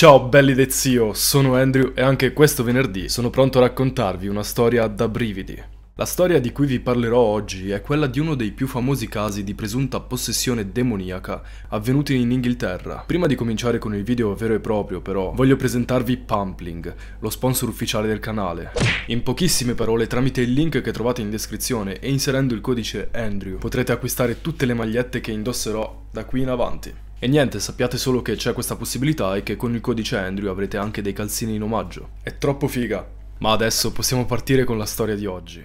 Ciao belli de zio, sono Andrew e anche questo venerdì sono pronto a raccontarvi una storia da brividi. La storia di cui vi parlerò oggi è quella di uno dei più famosi casi di presunta possessione demoniaca avvenuti in Inghilterra. Prima di cominciare con il video vero e proprio però, voglio presentarvi Pumpling, lo sponsor ufficiale del canale. In pochissime parole, tramite il link che trovate in descrizione e inserendo il codice Andrew, potrete acquistare tutte le magliette che indosserò da qui in avanti. E niente, sappiate solo che c'è questa possibilità e che con il codice Andrew avrete anche dei calzini in omaggio. È troppo figa! Ma adesso possiamo partire con la storia di oggi.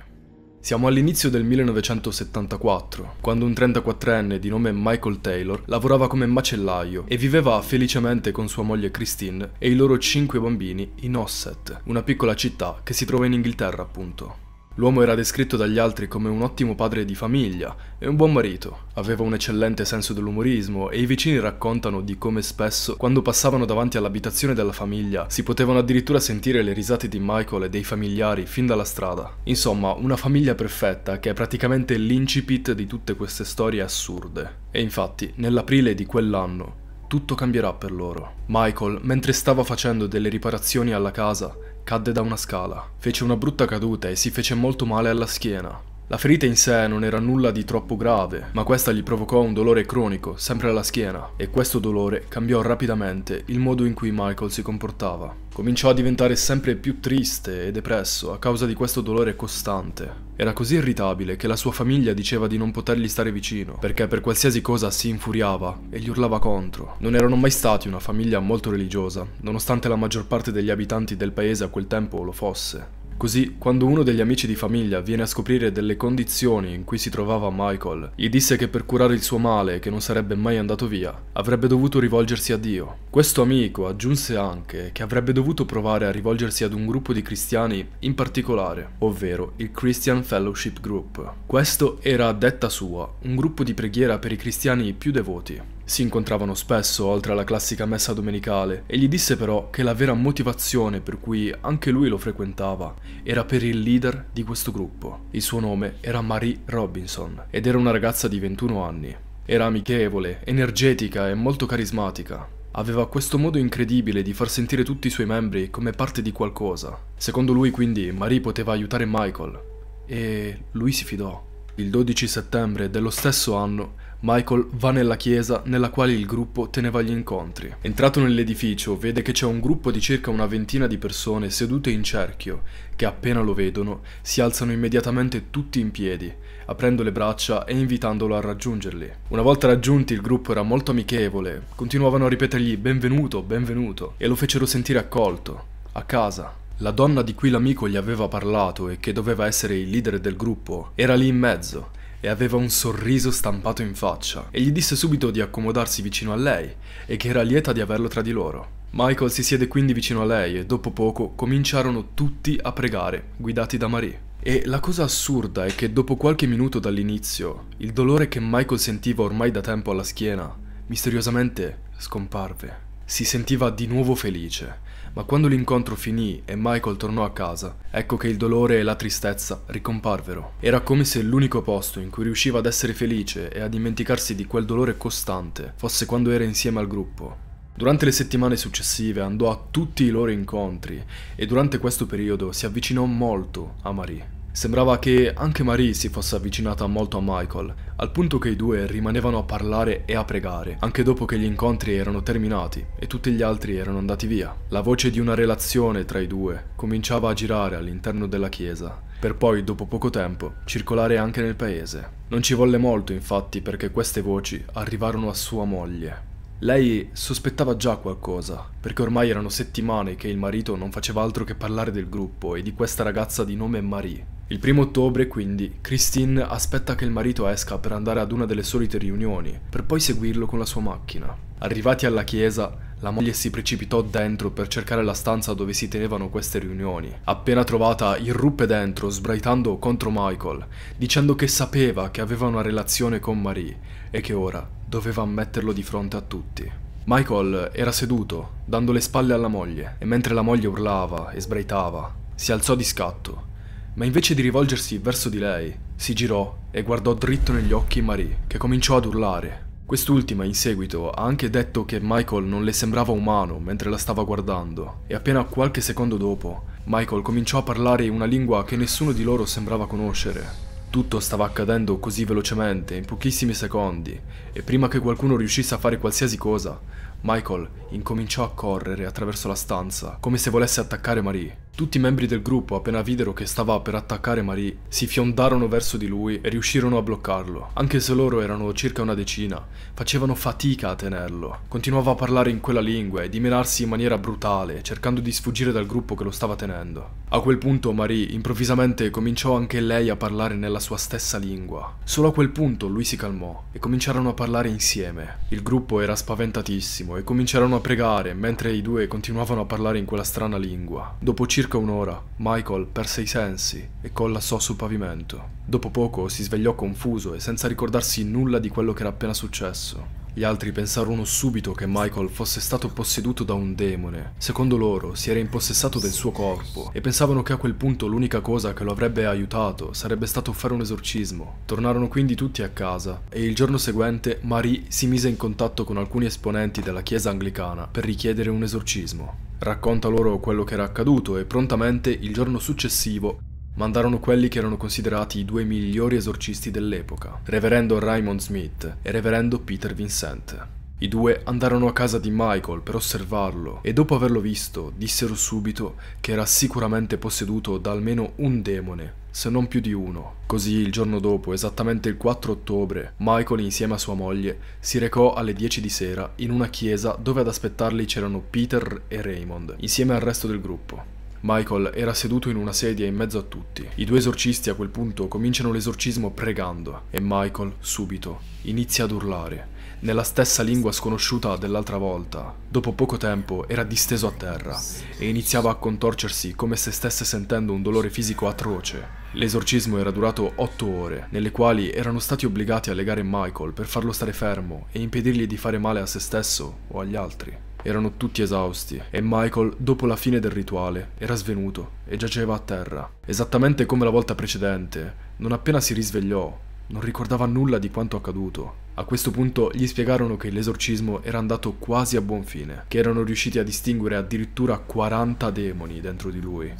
Siamo all'inizio del 1974, quando un 34enne di nome Michael Taylor lavorava come macellaio e viveva felicemente con sua moglie Christine e i loro cinque bambini in Osset, una piccola città che si trova in Inghilterra appunto. L'uomo era descritto dagli altri come un ottimo padre di famiglia e un buon marito. Aveva un eccellente senso dell'umorismo e i vicini raccontano di come spesso, quando passavano davanti all'abitazione della famiglia, si potevano addirittura sentire le risate di Michael e dei familiari fin dalla strada. Insomma, una famiglia perfetta che è praticamente l'incipit di tutte queste storie assurde. E infatti, nell'aprile di quell'anno, tutto cambierà per loro. Michael, mentre stava facendo delle riparazioni alla casa, Cadde da una scala, fece una brutta caduta e si fece molto male alla schiena. La ferita in sé non era nulla di troppo grave, ma questa gli provocò un dolore cronico, sempre alla schiena, e questo dolore cambiò rapidamente il modo in cui Michael si comportava. Cominciò a diventare sempre più triste e depresso a causa di questo dolore costante. Era così irritabile che la sua famiglia diceva di non potergli stare vicino, perché per qualsiasi cosa si infuriava e gli urlava contro. Non erano mai stati una famiglia molto religiosa, nonostante la maggior parte degli abitanti del paese a quel tempo lo fosse. Così, quando uno degli amici di famiglia viene a scoprire delle condizioni in cui si trovava Michael, gli disse che per curare il suo male, che non sarebbe mai andato via, avrebbe dovuto rivolgersi a Dio. Questo amico aggiunse anche che avrebbe dovuto provare a rivolgersi ad un gruppo di cristiani in particolare, ovvero il Christian Fellowship Group. Questo era, a detta sua, un gruppo di preghiera per i cristiani più devoti. Si incontravano spesso oltre alla classica messa domenicale e gli disse però che la vera motivazione per cui anche lui lo frequentava era per il leader di questo gruppo. Il suo nome era Marie Robinson ed era una ragazza di 21 anni. Era amichevole, energetica e molto carismatica. Aveva questo modo incredibile di far sentire tutti i suoi membri come parte di qualcosa. Secondo lui quindi Marie poteva aiutare Michael e lui si fidò. Il 12 settembre dello stesso anno Michael va nella chiesa nella quale il gruppo teneva gli incontri. Entrato nell'edificio vede che c'è un gruppo di circa una ventina di persone sedute in cerchio che appena lo vedono si alzano immediatamente tutti in piedi, aprendo le braccia e invitandolo a raggiungerli. Una volta raggiunti il gruppo era molto amichevole, continuavano a ripetergli benvenuto, benvenuto e lo fecero sentire accolto, a casa, la donna di cui l'amico gli aveva parlato e che doveva essere il leader del gruppo era lì in mezzo e aveva un sorriso stampato in faccia e gli disse subito di accomodarsi vicino a lei e che era lieta di averlo tra di loro. Michael si siede quindi vicino a lei e dopo poco cominciarono tutti a pregare, guidati da Marie. E la cosa assurda è che dopo qualche minuto dall'inizio, il dolore che Michael sentiva ormai da tempo alla schiena, misteriosamente scomparve. Si sentiva di nuovo felice, ma quando l'incontro finì e Michael tornò a casa, ecco che il dolore e la tristezza ricomparvero. Era come se l'unico posto in cui riusciva ad essere felice e a dimenticarsi di quel dolore costante fosse quando era insieme al gruppo. Durante le settimane successive andò a tutti i loro incontri e durante questo periodo si avvicinò molto a Marie. Sembrava che anche Marie si fosse avvicinata molto a Michael, al punto che i due rimanevano a parlare e a pregare, anche dopo che gli incontri erano terminati e tutti gli altri erano andati via. La voce di una relazione tra i due cominciava a girare all'interno della chiesa, per poi, dopo poco tempo, circolare anche nel paese. Non ci volle molto, infatti, perché queste voci arrivarono a sua moglie. Lei sospettava già qualcosa, perché ormai erano settimane che il marito non faceva altro che parlare del gruppo e di questa ragazza di nome Marie. Il primo ottobre, quindi, Christine aspetta che il marito esca per andare ad una delle solite riunioni, per poi seguirlo con la sua macchina. Arrivati alla chiesa, la moglie si precipitò dentro per cercare la stanza dove si tenevano queste riunioni. Appena trovata, irruppe dentro, sbraitando contro Michael, dicendo che sapeva che aveva una relazione con Marie e che ora doveva ammetterlo di fronte a tutti. Michael era seduto, dando le spalle alla moglie, e mentre la moglie urlava e sbraitava, si alzò di scatto ma invece di rivolgersi verso di lei, si girò e guardò dritto negli occhi Marie, che cominciò ad urlare. Quest'ultima in seguito ha anche detto che Michael non le sembrava umano mentre la stava guardando e appena qualche secondo dopo Michael cominciò a parlare una lingua che nessuno di loro sembrava conoscere. Tutto stava accadendo così velocemente in pochissimi secondi e prima che qualcuno riuscisse a fare qualsiasi cosa, Michael incominciò a correre attraverso la stanza come se volesse attaccare Marie. Tutti i membri del gruppo, appena videro che stava per attaccare Marie, si fiondarono verso di lui e riuscirono a bloccarlo. Anche se loro erano circa una decina, facevano fatica a tenerlo. Continuava a parlare in quella lingua e dimenarsi in maniera brutale, cercando di sfuggire dal gruppo che lo stava tenendo. A quel punto Marie improvvisamente cominciò anche lei a parlare nella sua stessa lingua. Solo a quel punto lui si calmò e cominciarono a parlare insieme. Il gruppo era spaventatissimo e cominciarono a pregare mentre i due continuavano a parlare in quella strana lingua. Dopo circa circa un'ora, Michael perse i sensi e collassò sul pavimento. Dopo poco si svegliò confuso e senza ricordarsi nulla di quello che era appena successo. Gli altri pensarono subito che Michael fosse stato posseduto da un demone. Secondo loro si era impossessato del suo corpo e pensavano che a quel punto l'unica cosa che lo avrebbe aiutato sarebbe stato fare un esorcismo. Tornarono quindi tutti a casa e il giorno seguente Marie si mise in contatto con alcuni esponenti della chiesa anglicana per richiedere un esorcismo. Racconta loro quello che era accaduto e prontamente il giorno successivo mandarono quelli che erano considerati i due migliori esorcisti dell'epoca, Reverendo Raymond Smith e Reverendo Peter Vincent. I due andarono a casa di Michael per osservarlo e dopo averlo visto dissero subito che era sicuramente posseduto da almeno un demone, se non più di uno. Così il giorno dopo, esattamente il 4 ottobre, Michael insieme a sua moglie si recò alle 10 di sera in una chiesa dove ad aspettarli c'erano Peter e Raymond, insieme al resto del gruppo. Michael era seduto in una sedia in mezzo a tutti. I due esorcisti a quel punto cominciano l'esorcismo pregando e Michael, subito, inizia ad urlare, nella stessa lingua sconosciuta dell'altra volta. Dopo poco tempo era disteso a terra e iniziava a contorcersi come se stesse sentendo un dolore fisico atroce. L'esorcismo era durato otto ore, nelle quali erano stati obbligati a legare Michael per farlo stare fermo e impedirgli di fare male a se stesso o agli altri. Erano tutti esausti e Michael, dopo la fine del rituale, era svenuto e giaceva a terra. Esattamente come la volta precedente, non appena si risvegliò, non ricordava nulla di quanto accaduto. A questo punto gli spiegarono che l'esorcismo era andato quasi a buon fine, che erano riusciti a distinguere addirittura 40 demoni dentro di lui,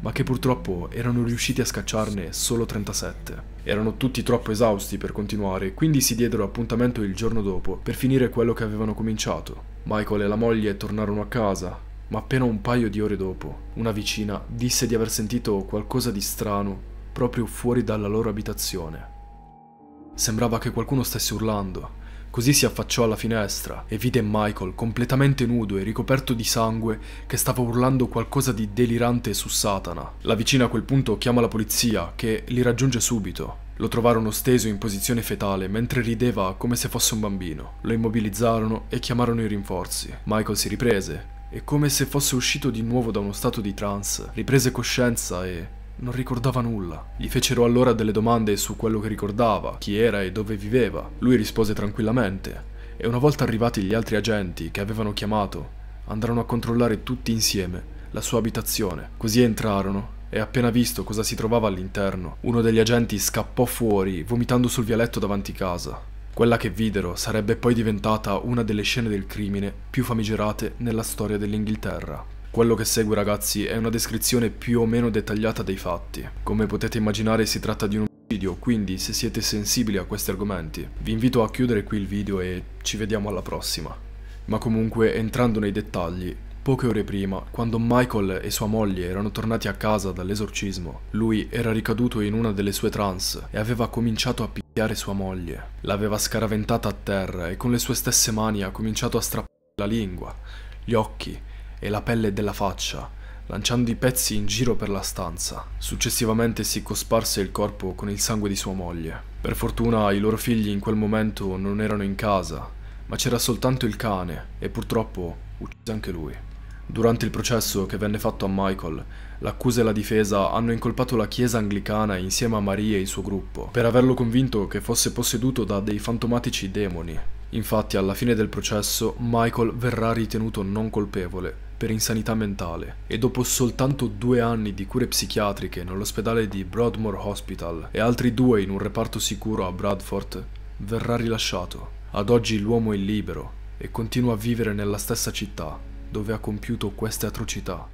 ma che purtroppo erano riusciti a scacciarne solo 37. Erano tutti troppo esausti per continuare, quindi si diedero appuntamento il giorno dopo per finire quello che avevano cominciato. Michael e la moglie tornarono a casa, ma appena un paio di ore dopo, una vicina disse di aver sentito qualcosa di strano proprio fuori dalla loro abitazione. Sembrava che qualcuno stesse urlando, così si affacciò alla finestra e vide Michael completamente nudo e ricoperto di sangue che stava urlando qualcosa di delirante su Satana. La vicina a quel punto chiama la polizia che li raggiunge subito lo trovarono steso in posizione fetale mentre rideva come se fosse un bambino. Lo immobilizzarono e chiamarono i rinforzi. Michael si riprese e come se fosse uscito di nuovo da uno stato di trance, riprese coscienza e non ricordava nulla. Gli fecero allora delle domande su quello che ricordava, chi era e dove viveva. Lui rispose tranquillamente e una volta arrivati gli altri agenti che avevano chiamato, andarono a controllare tutti insieme la sua abitazione. Così entrarono e appena visto cosa si trovava all'interno, uno degli agenti scappò fuori vomitando sul vialetto davanti casa. Quella che videro sarebbe poi diventata una delle scene del crimine più famigerate nella storia dell'Inghilterra. Quello che segue ragazzi è una descrizione più o meno dettagliata dei fatti. Come potete immaginare si tratta di un omicidio, quindi se siete sensibili a questi argomenti vi invito a chiudere qui il video e ci vediamo alla prossima. Ma comunque entrando nei dettagli, Poche ore prima, quando Michael e sua moglie erano tornati a casa dall'esorcismo, lui era ricaduto in una delle sue trance e aveva cominciato a picchiare sua moglie. L'aveva scaraventata a terra e con le sue stesse mani ha cominciato a strappare la lingua, gli occhi e la pelle della faccia, lanciando i pezzi in giro per la stanza. Successivamente si cosparse il corpo con il sangue di sua moglie. Per fortuna i loro figli in quel momento non erano in casa, ma c'era soltanto il cane e purtroppo uccise anche lui. Durante il processo che venne fatto a Michael, l'accusa e la difesa hanno incolpato la Chiesa anglicana insieme a Maria e il suo gruppo per averlo convinto che fosse posseduto da dei fantomatici demoni. Infatti alla fine del processo Michael verrà ritenuto non colpevole per insanità mentale e dopo soltanto due anni di cure psichiatriche nell'ospedale di Broadmoor Hospital e altri due in un reparto sicuro a Bradford, verrà rilasciato. Ad oggi l'uomo è libero e continua a vivere nella stessa città dove ha compiuto queste atrocità.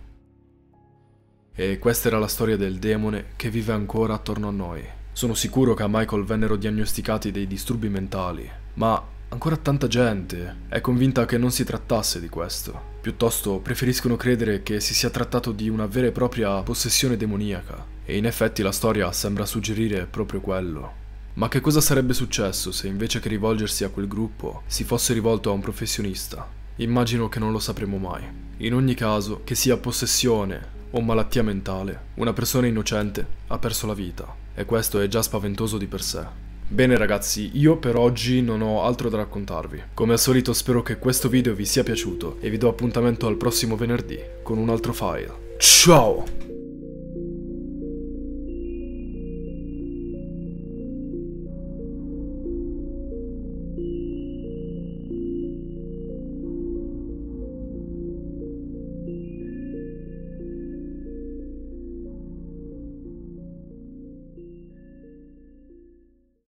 E questa era la storia del demone che vive ancora attorno a noi. Sono sicuro che a Michael vennero diagnosticati dei disturbi mentali, ma ancora tanta gente è convinta che non si trattasse di questo. Piuttosto preferiscono credere che si sia trattato di una vera e propria possessione demoniaca. E in effetti la storia sembra suggerire proprio quello. Ma che cosa sarebbe successo se invece che rivolgersi a quel gruppo si fosse rivolto a un professionista? Immagino che non lo sapremo mai. In ogni caso, che sia possessione o malattia mentale, una persona innocente ha perso la vita e questo è già spaventoso di per sé. Bene ragazzi, io per oggi non ho altro da raccontarvi. Come al solito spero che questo video vi sia piaciuto e vi do appuntamento al prossimo venerdì con un altro file. Ciao!